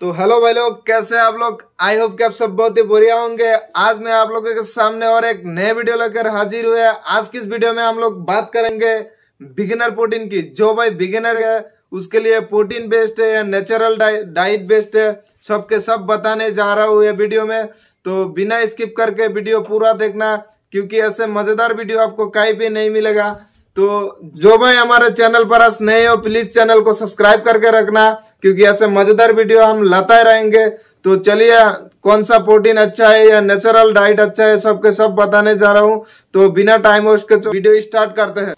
तो हेलो भाई लोग कैसे आप लोग आई होप कि आप सब बहुत ही बढ़िया होंगे आज मैं आप लोगों के सामने और एक नए वीडियो लेकर हाजिर हुए आज की इस वीडियो में हम लोग बात करेंगे बिगिनर प्रोटीन की जो भाई बिगिनर है उसके लिए प्रोटीन बेस्ड है या नेचुरल डाइट बेस्ड है सबके सब बताने जा रहा हूँ ये वीडियो में तो बिना स्किप करके वीडियो पूरा देखना क्योंकि ऐसे मजेदार वीडियो आपको कहीं भी नहीं मिलेगा तो जो भाई हमारे चैनल पर आज नए हो प्लीज चैनल को सब्सक्राइब करके रखना क्योंकि ऐसे मजेदार वीडियो हम लाते रहेंगे तो चलिए कौन सा प्रोटीन अच्छा है या नेचुरल डाइट अच्छा है सबके सब बताने जा रहा हूँ तो बिना टाइम वेस्ट के वीडियो स्टार्ट करते हैं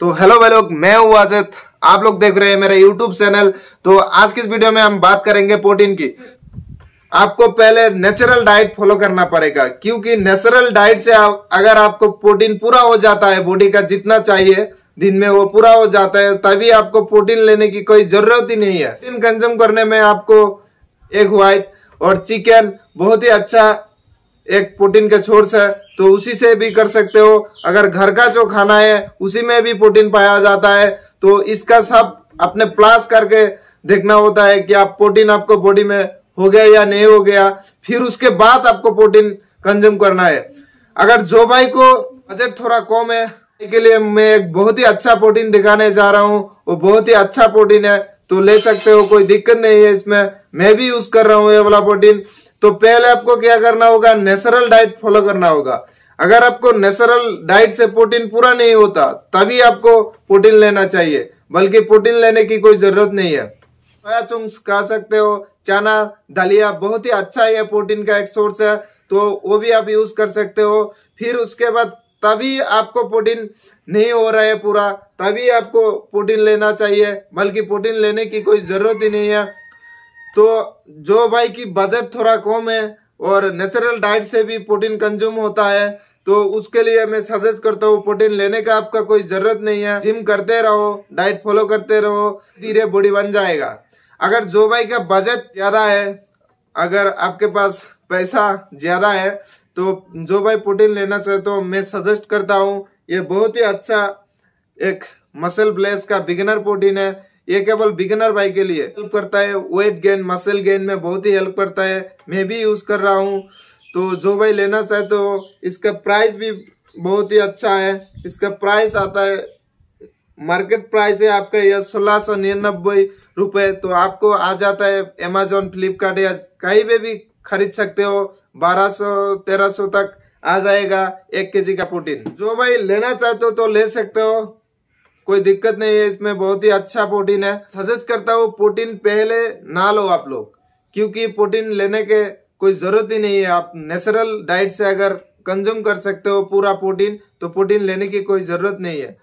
तो हेलो भाई लोग मैं हूँ आजित आप लोग देख रहे हैं मेरा यूट्यूब चैनल तो आज की इस वीडियो में हम बात करेंगे प्रोटीन की आपको पहले नेचुरल डाइट फॉलो करना पड़ेगा क्योंकि नेचुरल डाइट से आप, अगर आपको प्रोटीन पूरा हो जाता है बॉडी का जितना चाहिए दिन में वो पूरा हो जाता है तभी आपको प्रोटीन लेने की कोई जरूरत ही नहीं है प्रोटीन कंज्यूम करने में आपको एग वाइट और चिकन बहुत ही अच्छा एक प्रोटीन का सोर्स है तो उसी से भी कर सकते हो अगर घर का जो खाना है उसी में भी प्रोटीन पाया जाता है तो इसका सब अपने प्लास करके देखना होता है कि आप प्रोटीन आपको बॉडी में हो गया या नहीं हो गया फिर उसके बाद आपको प्रोटीन कंज्यूम करना है अगर जो भाई को बजट थोड़ा कम है के लिए मैं एक बहुत ही अच्छा प्रोटीन दिखाने जा रहा हूँ वो बहुत ही अच्छा प्रोटीन है तो ले सकते हो कोई दिक्कत नहीं है इसमें मैं भी यूज कर रहा हूँ ये वाला प्रोटीन तो पहले आपको क्या करना होगा नेचुरल डाइट फॉलो करना होगा अगर आपको नेचुरल डाइट से प्रोटीन पूरा नहीं होता तभी आपको प्रोटीन लेना चाहिए बल्कि प्रोटीन लेने की कोई जरूरत नहीं है सोया चंक्स खा सकते हो चना दलिया बहुत ही अच्छा है प्रोटीन का एक सोर्स है तो वो भी आप यूज कर सकते हो फिर उसके बाद तभी आपको प्रोटीन नहीं हो रहा है पूरा तभी आपको प्रोटीन लेना चाहिए बल्कि प्रोटीन लेने की कोई ज़रूरत ही नहीं है तो जो भाई की बजट थोड़ा कम है और नेचुरल डाइट से भी प्रोटीन कंज्यूम होता है तो उसके लिए मैं सजेस्ट करता हूँ प्रोटीन लेने का आपका कोई ज़रूरत नहीं है जिम करते रहो डाइट फॉलो करते रहो धीरे बॉडी बन जाएगा अगर जो भाई का बजट ज़्यादा है अगर आपके पास पैसा ज़्यादा है तो जो भाई प्रोटीन लेना चाहते हो तो मैं सजेस्ट करता हूँ ये बहुत ही अच्छा एक मसल ब्लेस का बिगनर प्रोटीन है ये केवल बिगनर भाई के लिए हेल्प करता है वेट गेन मसल गेन में बहुत ही हेल्प करता है मैं भी यूज़ कर रहा हूँ तो जो भाई लेना चाहते हो तो इसका प्राइस भी बहुत ही अच्छा है इसका प्राइस आता है मार्केट प्राइस है आपका यह सोलह सौ निन्यानबे रुपये तो आपको आ जाता है अमेजोन फ्लिपकार्ट या कहीं पे भी खरीद सकते हो बारह सौ तेरह सौ तक आ जाएगा एक केजी का प्रोटीन जो भाई लेना चाहते हो तो ले सकते हो कोई दिक्कत नहीं है इसमें बहुत ही अच्छा प्रोटीन है सजेस्ट करता हूँ प्रोटीन पहले ना लो आप लोग क्योंकि प्रोटीन लेने के कोई ज़रूरत ही नहीं है आप नेचुरल डाइट से अगर कंज्यूम कर सकते हो पूरा प्रोटीन तो प्रोटीन लेने की कोई ज़रूरत नहीं है